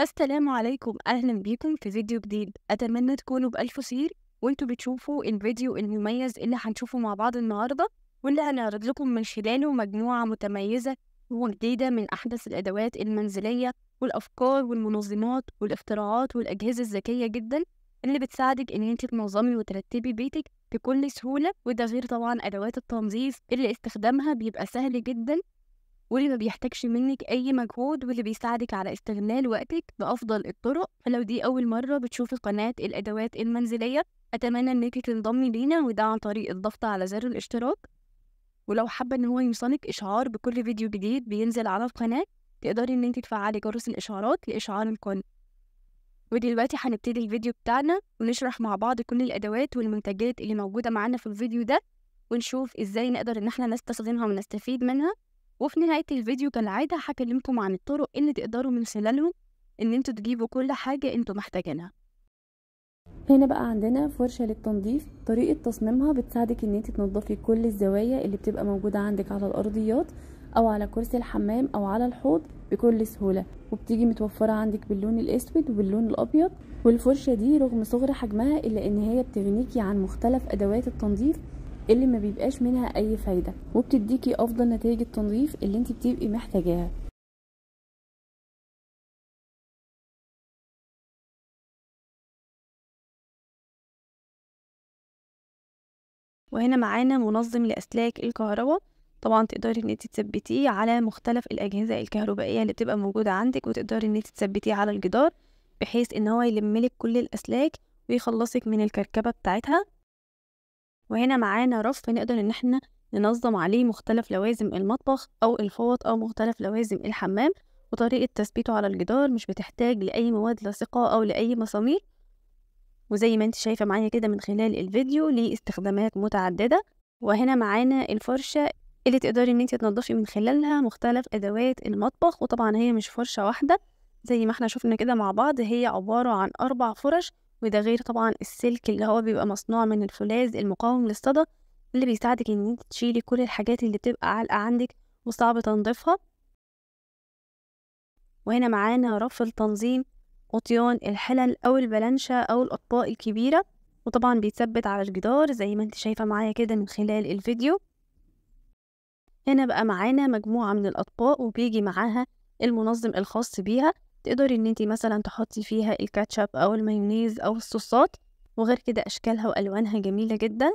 السلام عليكم أهلا بيكم في فيديو جديد أتمنى تكونوا بألف خير وانتوا بتشوفوا الفيديو المميز اللي هنشوفه مع بعض النهاردة واللي هنعرض لكم من خلاله مجموعة متميزة وجديدة من أحدث الأدوات المنزلية والأفكار والمنظمات والاختراعات والأجهزة الذكية جدا اللي بتساعدك إن انت تنظمي وترتبي بيتك بكل سهولة وده غير طبعا أدوات التنظيف اللي استخدامها بيبقى سهل جدا واللي ما بيحتاجش منك أي مجهود واللي بيساعدك على استغلال وقتك بأفضل الطرق فلو دي أول مرة بتشوفي قناة الأدوات المنزلية أتمنى إنك تنضمي لينا وده عن طريق الضغط على زر الاشتراك ولو حابة إن هو يوصلك إشعار بكل فيديو جديد بينزل على القناة تقدري إن انت تفعلي جرس الإشعارات لإشعار الكون ودلوقتي هنبتدي الفيديو بتاعنا ونشرح مع بعض كل الأدوات والمنتجات اللي موجودة معانا في الفيديو ده ونشوف إزاي نقدر إن احنا نستخدمها ونستفيد منها وفي نهاية الفيديو كالعادة هكلمكم عن الطرق اللي تقدروا من خلالهم ان انتوا تجيبوا كل حاجة انتوا محتاجينها هنا بقى عندنا فرشة للتنظيف طريقة تصميمها بتساعدك ان انت تنظفي كل الزوايا اللي بتبقى موجودة عندك على الارضيات او على كرسي الحمام او على الحوض بكل سهولة وبتيجي متوفرة عندك باللون الاسود وباللون الابيض والفرشة دي رغم صغر حجمها الا ان هي بتغنيكي عن مختلف ادوات التنظيف اللي ما بيبقاش منها اي فايده وبتديكي افضل نتائج التنظيف اللي انت بتبقي محتاجاها وهنا معانا منظم لأسلاك الكهرباء طبعا تقدري ان انت تثبتيه على مختلف الاجهزه الكهربائيه اللي بتبقى موجوده عندك وتقدري ان انت تثبتيه على الجدار بحيث ان هو يلملك كل الاسلاك ويخلصك من الكركبه بتاعتها وهنا معانا رف نقدر إن إحنا ننظم عليه مختلف لوازم المطبخ أو الفوط أو مختلف لوازم الحمام وطريقة تثبيته على الجدار مش بتحتاج لأي مواد لاصقة أو لأي مسامير وزي ما انت شايفة معايا كده من خلال الفيديو ليه استخدامات متعددة وهنا معانا الفرشة اللي تقدري ان انت تنضفي من خلالها مختلف ادوات المطبخ وطبعا هي مش فرشة واحدة زي ما احنا شفنا كده مع بعض هي عبارة عن اربع فرش وده غير طبعا السلك اللي هو بيبقى مصنوع من الفولاذ المقاوم للصدى اللي بيساعدك ان انت تشيلي كل الحاجات اللي بتبقى علقة عندك وصعب تنظيفها وهنا معانا رف التنظيم قطيان الحلل او البلانشة او الاطباق الكبيرة وطبعا بيتثبت على الجدار زي ما انت شايفة معايا كده من خلال الفيديو هنا بقى معانا مجموعة من الاطباق وبيجي معاها المنظم الخاص بيها تقدري ان انت مثلا تحطي فيها الكاتشب او المايونيز او الصوصات وغير كده اشكالها والوانها جميله جدا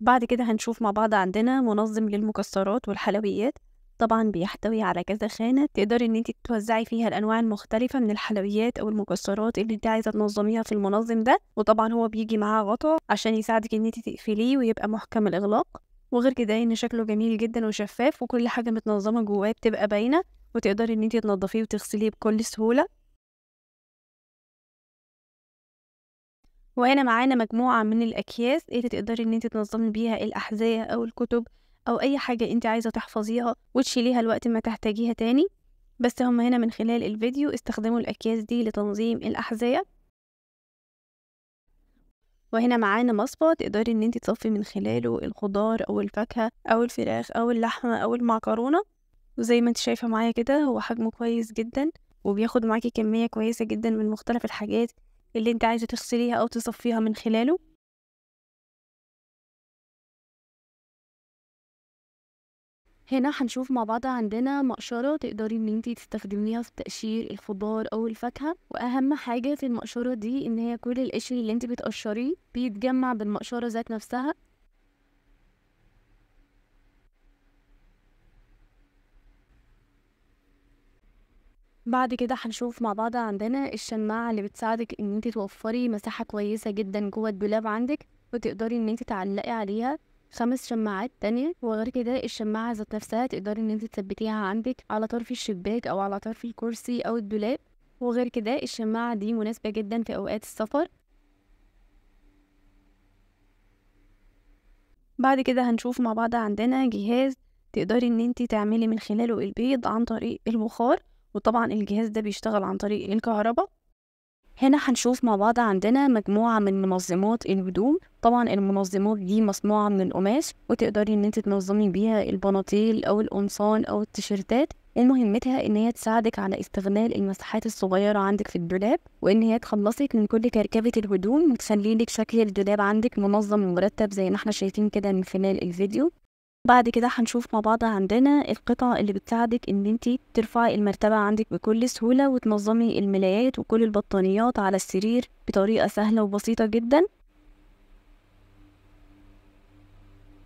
بعد كده هنشوف مع بعض عندنا منظم للمكسرات والحلويات طبعا بيحتوي على كذا خانة تقدري ان انت توزعي فيها الانواع المختلفة من الحلويات او المكسرات اللي انت عايزة تنظميها في المنظم ده وطبعا هو بيجي معاه غطاء عشان يساعدك ان انت تقفليه ويبقى محكم الاغلاق وغير كده ان شكله جميل جدا وشفاف وكل حاجة متنظمة جواه بتبقى باينة وتقدري ان انت تنضفيه وتغسليه بكل سهولة وهنا معانا مجموعة من الأكياس اللي تقدري ان انت تنظمي بيها الأحذية أو الكتب أو أي حاجة أنت عايزة تحفظيها وتشيليها الوقت ما تحتاجيها تاني بس هم هنا من خلال الفيديو استخدموا الأكياس دي لتنظيم الأحذية وهنا معانا مصفى تقدري ان انت تصفي من خلاله الخضار او الفاكهة او الفراخ او اللحمة او المعكرونة وزي ما انت شايفة معايا كده هو حجمه كويس جدا وبياخد معاكي كمية كويسة جدا من مختلف الحاجات اللي انت عايزة تغسليها او تصفيها من خلاله هنا هنشوف مع بعض عندنا مقشرة تقدري ان انتي تستخدميها في تقشير الخضار او الفاكهة واهم حاجة في المقشرة دي ان هي كل القشر اللي انتي بتقشريه بيتجمع بالمقشرة ذات نفسها بعد كده هنشوف مع بعض عندنا الشماعة اللي بتساعدك ان انتي توفري مساحة كويسة جدا جوه الدولاب عندك وتقدري ان انتي تعلقي عليها خمس شماعات تانية وغير كده الشماعة ذات نفسها تقدري ان انت تثبتيها عندك على طرف الشباك او على طرف الكرسي او الدولاب وغير كده الشماعة دي مناسبة جدا في اوقات السفر بعد كده هنشوف مع بعض عندنا جهاز تقدري ان انت تعملي من خلاله البيض عن طريق البخار وطبعا الجهاز ده بيشتغل عن طريق الكهرباء هنا هنشوف مع بعض عندنا مجموعة من منظمات الهدوم طبعا المنظمات دي مصنوعة من القماش وتقدري ان انت تنظمي بيها البناطيل او القمصان او التيشيرتات مهمتها ان هي تساعدك على استغلال المساحات الصغيرة عندك في الدولاب وان هي تخلصك من كل كركبة الهدوم وتخليلك شكل الدولاب عندك منظم ومرتب زي ما احنا شايفين كده من خلال الفيديو بعد كده هنشوف مع بعض عندنا القطع اللي بتساعدك ان انت ترفعي المرتبة عندك بكل سهولة وتنظمي الملايات وكل البطانيات على السرير بطريقة سهلة وبسيطة جدا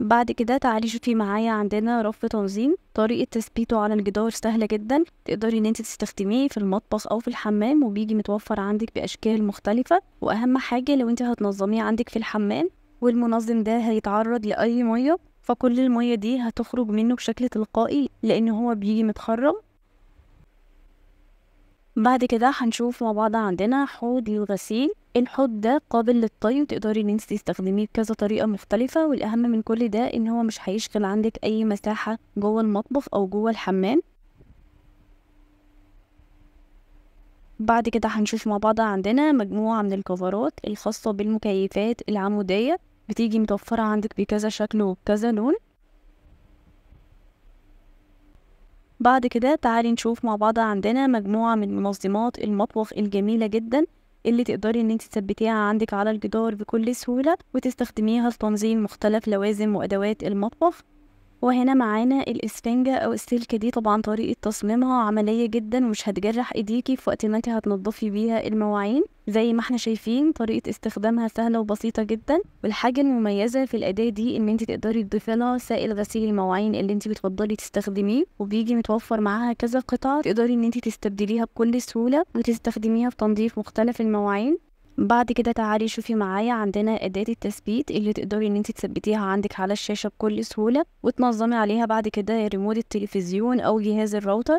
بعد كده تعالي شوفي معايا عندنا رف تنظيم طريقة تثبيته على الجدار سهلة جدا تقدري ان انت تستخدميه في المطبخ او في الحمام وبيجي متوفر عندك باشكال مختلفة واهم حاجة لو انت هتنظميه عندك في الحمام والمنظم ده هيتعرض لاي مية فكل المية دي هتخرج منه بشكل تلقائي لأن هو بيجي متخرم بعد كده هنشوف مع بعض عندنا حوض للغسيل الحوض ده قابل للطي وتقدري ان انت تستخدميه بكذا طريقه مختلفه والاهم من كل ده ان هو مش هيشغل عندك اي مساحه جوه المطبخ او جوه الحمام بعد كده هنشوف مع بعض عندنا مجموعه من الكفرات الخاصه بالمكيفات العموديه بتيجي متوفرة عندك بكذا شكل وبكذا لون بعد كده تعالي نشوف مع بعض عندنا مجموعة من منظمات المطبخ الجميلة جدا اللي تقدري ان انت تثبتيها عندك على الجدار بكل سهولة وتستخدميها لتنظيم مختلف لوازم وادوات المطبخ وهنا معانا الاسفنجة او السلك دي طبعا طريقة تصميمها عملية جدا ومش هتجرح ايديكي في وقت ما انت هتنضفي بيها المواعين زي ما احنا شايفين طريقة استخدامها سهلة وبسيطة جدا والحاجة المميزة في الأداة دي ان انت تقدري تضيفي لها سائل غسيل المواعين اللي انت بتفضلي تستخدميه وبيجي متوفر معاها كذا قطعة تقدري ان انت تستبدليها بكل سهولة وتستخدميها في تنظيف مختلف المواعين بعد كده تعالي شوفي معايا عندنا أداة التثبيت اللي تقدري إن انت تثبتيها عندك على الشاشة بكل سهولة وتنظمي عليها بعد كده ريموت التلفزيون أو جهاز الراوتر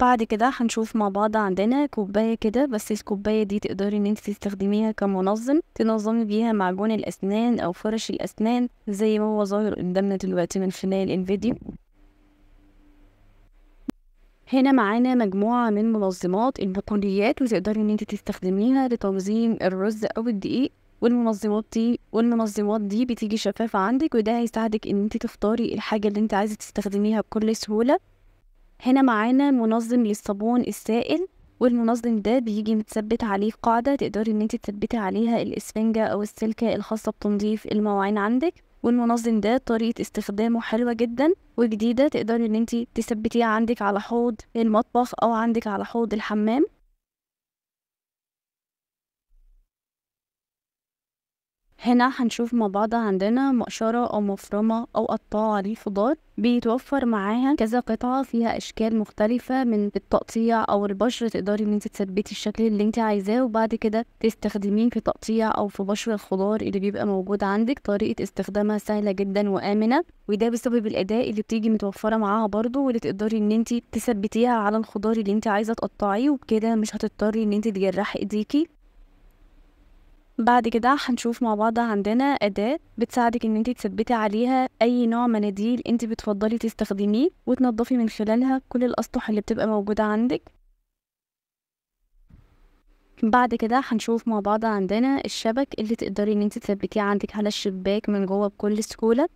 بعد كده هنشوف مع بعض عندنا كوباية كده بس الكوباية دي تقدري ان انت تستخدميها كمنظم تنظمي بيها معجون الأسنان أو فرش الأسنان زي ما هو ظاهر قدامنا دلوقتي من خلال الفيديو هنا معانا مجموعة من منظمات البقوليات وتقدري إن أنت تستخدميها لتنظيم الرز أو الدقيق والمنظمات دي والمنظمات دي بتيجي شفافة عندك وده هيساعدك إن أنت تختاري الحاجة اللي أنت عايزة تستخدميها بكل سهولة هنا معانا منظم للصابون السائل والمنظم ده بيجي متثبت عليه قاعدة تقدري إن أنت تثبتي عليها الإسفنجة أو السلكة الخاصة بتنظيف المواعين عندك والمنظم ده طريقة استخدامه حلوة جدا وجديدة تقدري ان انت تثبتيها عندك على حوض المطبخ او عندك على حوض الحمام هنا هنشوف مع بعض عندنا مقشرة أو مفرمة أو قطاعة للخضار بيتوفر معاها كذا قطعة فيها أشكال مختلفة من التقطيع أو البشر تقدري إن أنت تثبتي الشكل اللي أنت عايزاه وبعد كده تستخدميه في تقطيع أو في بشر الخضار اللي بيبقى موجود عندك طريقة استخدامها سهلة جدا وآمنة وده بسبب الأداء اللي بتيجي متوفرة معاها برضو واللي تقدري إن أنت تثبتيها على الخضار اللي أنت عايزة تقطعيه وبكده مش هتضطري إن أنت تجرحي إيديكي بعد كده هنشوف مع بعض عندنا أداة بتساعدك إن انت تثبتي عليها أي نوع مناديل انت بتفضلي تستخدميه وتنضفي من خلالها كل الأسطح اللي بتبقى موجودة عندك بعد كده هنشوف مع بعض عندنا الشبك اللي تقدري ان انت تثبتيه عندك على الشباك من جوه بكل سهولة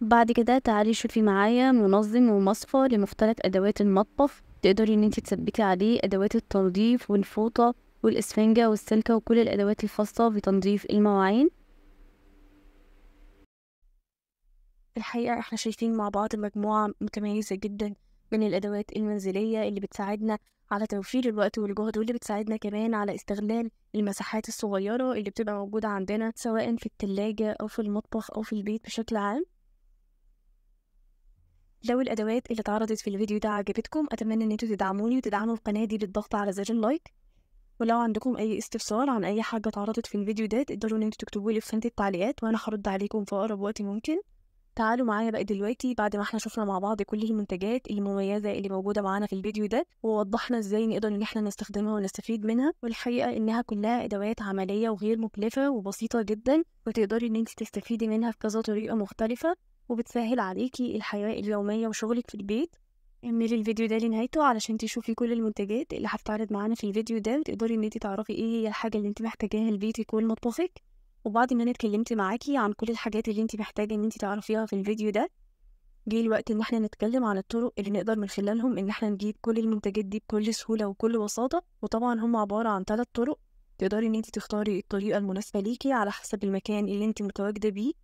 بعد كده تعالي شوفي معايا منظم ومصفى لمختلف أدوات المطبخ تقدري ان انت تثبتي عليه أدوات التنظيف والفوطة والإسفنجة والسلكة وكل الأدوات الخاصة بتنظيف المواعين الحقيقة احنا شايفين مع بعض مجموعة متميزة جدا من الأدوات المنزلية اللي بتساعدنا على توفير الوقت والجهد واللي بتساعدنا كمان على استغلال المساحات الصغيرة اللي بتبقى موجودة عندنا سواء في التلاجة أو في المطبخ أو في البيت بشكل عام لو الأدوات اللي اتعرضت في الفيديو ده عجبتكم أتمنى إن انتوا تدعموني وتدعموا القناة دي بالضغط على زر اللايك ولو عندكم أي استفسار عن أي حاجة اتعرضت في الفيديو ده تقدروا إن انتوا تكتبوا لي في خانة التعليقات وأنا هرد عليكم في أقرب وقت ممكن تعالوا معايا بقى دلوقتي بعد ما احنا شفنا مع بعض كل المنتجات المميزة اللي موجودة معانا في الفيديو ده ووضحنا ازاي نقدر ان احنا نستخدمها ونستفيد منها والحقيقة انها كلها ادوات عملية وغير مكلفة وبسيطة جدا وتقدري ان انت تستفيدي منها في كذا طريقة مختلفة وبتسهل عليكي الحياة اليومية وشغلك في البيت اعملي الفيديو ده لنهايته علشان تشوفي كل المنتجات اللي هتتعرض معانا في الفيديو ده وتقدري ان انت تعرفي ايه هي الحاجه اللي انت محتاجاها لبيتك ومطبخك وبعد ما انا اتكلمت معاكي عن كل الحاجات اللي انت محتاجه ان انت تعرفيها في الفيديو ده جه الوقت ان احنا نتكلم عن الطرق اللي نقدر من خلالهم ان احنا نجيب كل المنتجات دي بكل سهوله وكل بساطه وطبعا هم عباره عن ثلاث طرق تقدري ان انت تختاري الطريقه المناسبه ليكي على حسب المكان اللي انت متواجده بيه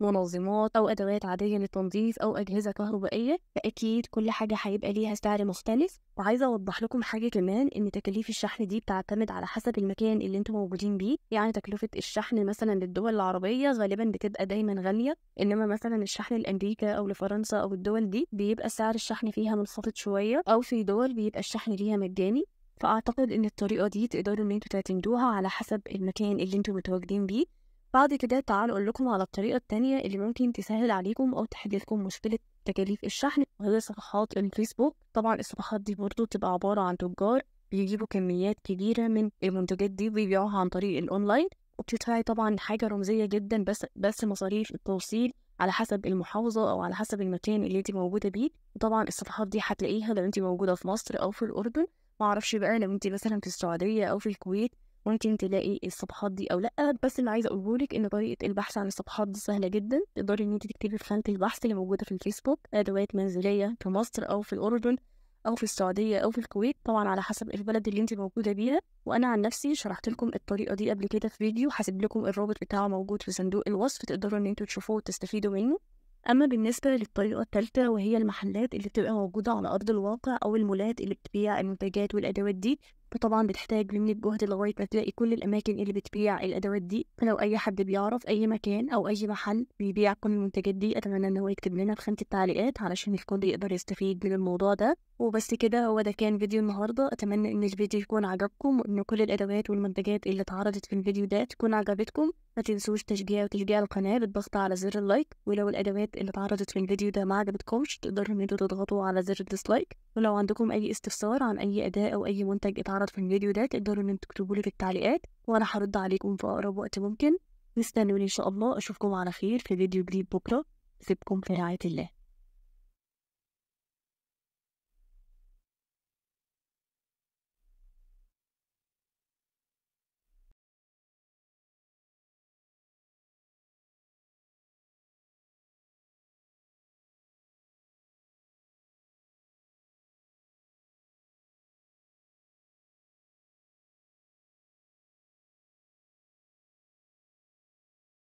منظمات أو أدوات عادية للتنظيف أو أجهزة كهربائية فأكيد كل حاجة هيبقى ليها سعر مختلف وعايزة أوضح لكم حاجة كمان إن تكاليف الشحن دي بتعتمد على حسب المكان اللي انتم موجودين بيه يعني تكلفة الشحن مثلا للدول العربية غالبا بتبقى دايما غالية إنما مثلا الشحن لأمريكا أو لفرنسا أو الدول دي بيبقى سعر الشحن فيها منخفض شوية أو في دول بيبقى الشحن ليها مجاني فأعتقد إن الطريقة دي تقدروا إن انتوا تعتمدوها على حسب المكان اللي انتوا متواجدين بيه بعد كده تعالوا أقول لكم على الطريقة الثانيه اللي ممكن تسهل عليكم أو تحدثكم مشكلة تكاليف الشحن وهي صفحات الفيسبوك طبعا الصفحات دي برضو بتبقى عبارة عن تجار بيجيبوا كميات كبيرة من المنتجات دي بيبيعوها عن طريق الأونلاين وبتدفعي طبعا حاجة رمزية جدا بس بس مصاريف التوصيل على حسب المحافظة أو على حسب المكان اللي أنت موجودة بيه وطبعا الصفحات دي هتلاقيها لو أنت موجودة في مصر أو في الأردن معرفش بقى لو أنت مثلا في السعودية أو في الكويت ممكن تلاقي الصفحات دي او لا بس اللي عايزه اقوله لك ان طريقه البحث عن الصفحات دي سهله جدا تقدري ان انت تكتبي في خانه البحث اللي موجوده في الفيسبوك ادوات آه، منزليه في مصر او في الاردن او في السعوديه او في الكويت طبعا على حسب البلد اللي انت موجوده بيها وانا عن نفسي شرحت لكم الطريقه دي قبل كده في فيديو هسيب لكم الرابط بتاعه موجود في صندوق الوصف تقدروا ان انتوا تشوفوه وتستفيدوا منه اما بالنسبه للطريقه الثالثه وهي المحلات اللي بتبقى موجوده على ارض الواقع او المولات اللي بتبيع المنتجات والادوات دي فطبعا بتحتاج مني الجهد لغاية ما تلاقي كل الأماكن اللي بتبيع الأدوات دي فلو أي حد بيعرف أي مكان أو أي محل بيبيع كل المنتجات دي أتمنى إن هو يكتب لنا في خانة التعليقات علشان الكل يقدر يستفيد من الموضوع ده وبس كده هو ده كان فيديو النهاردة أتمنى إن الفيديو يكون عجبكم وإن كل الأدوات والمنتجات اللي اتعرضت في الفيديو ده تكون عجبتكم ما تنسوش تشجيع وتشجيع القناة بالضغط على زر اللايك ولو الأدوات اللي اتعرضت في الفيديو ده ما عجبتكمش تقدروا إن انتوا تضغطوا على زر الديسلايك ولو عندكم أي استفسار عن أي أداة أو أي منتج اتعرض في الفيديو ده تقدروا إن انتوا تكتبوا لي في التعليقات وأنا هرد عليكم في أقرب وقت ممكن استنوني إن شاء الله أشوفكم على خير في فيديو جديد بكرة سيبكم في رعاية الله